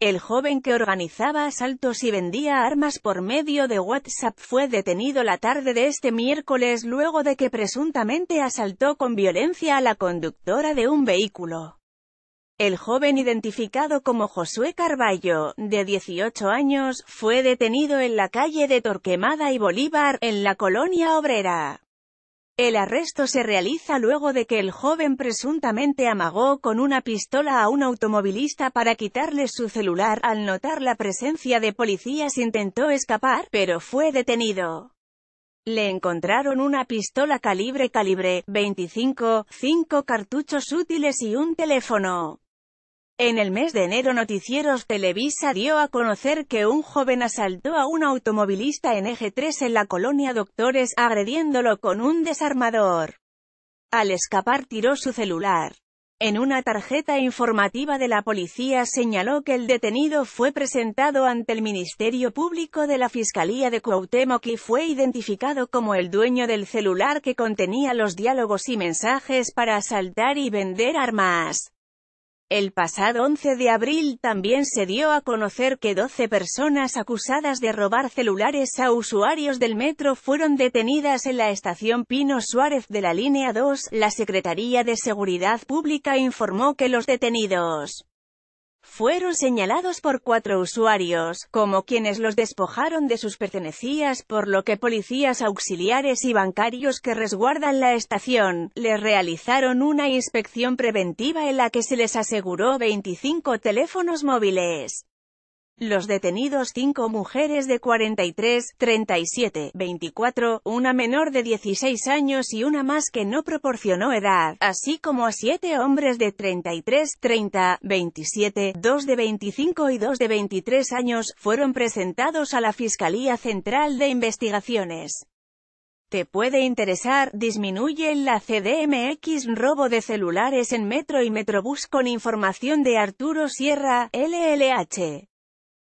El joven que organizaba asaltos y vendía armas por medio de WhatsApp fue detenido la tarde de este miércoles luego de que presuntamente asaltó con violencia a la conductora de un vehículo. El joven identificado como Josué Carballo, de 18 años, fue detenido en la calle de Torquemada y Bolívar, en la colonia obrera. El arresto se realiza luego de que el joven presuntamente amagó con una pistola a un automovilista para quitarle su celular. Al notar la presencia de policías intentó escapar, pero fue detenido. Le encontraron una pistola calibre calibre 25, 5 cartuchos útiles y un teléfono. En el mes de enero Noticieros Televisa dio a conocer que un joven asaltó a un automovilista en eje 3 en la colonia Doctores, agrediéndolo con un desarmador. Al escapar tiró su celular. En una tarjeta informativa de la policía señaló que el detenido fue presentado ante el Ministerio Público de la Fiscalía de Cuauhtémoc y fue identificado como el dueño del celular que contenía los diálogos y mensajes para asaltar y vender armas. El pasado 11 de abril también se dio a conocer que 12 personas acusadas de robar celulares a usuarios del metro fueron detenidas en la estación Pino Suárez de la línea 2. La Secretaría de Seguridad Pública informó que los detenidos fueron señalados por cuatro usuarios, como quienes los despojaron de sus pertenecías, por lo que policías auxiliares y bancarios que resguardan la estación, les realizaron una inspección preventiva en la que se les aseguró 25 teléfonos móviles. Los detenidos cinco mujeres de 43, 37, 24, una menor de 16 años y una más que no proporcionó edad, así como a siete hombres de 33, 30, 27, dos de 25 y dos de 23 años, fueron presentados a la Fiscalía Central de Investigaciones. Te puede interesar, disminuye la CDMX robo de celulares en Metro y Metrobús con información de Arturo Sierra, LLH.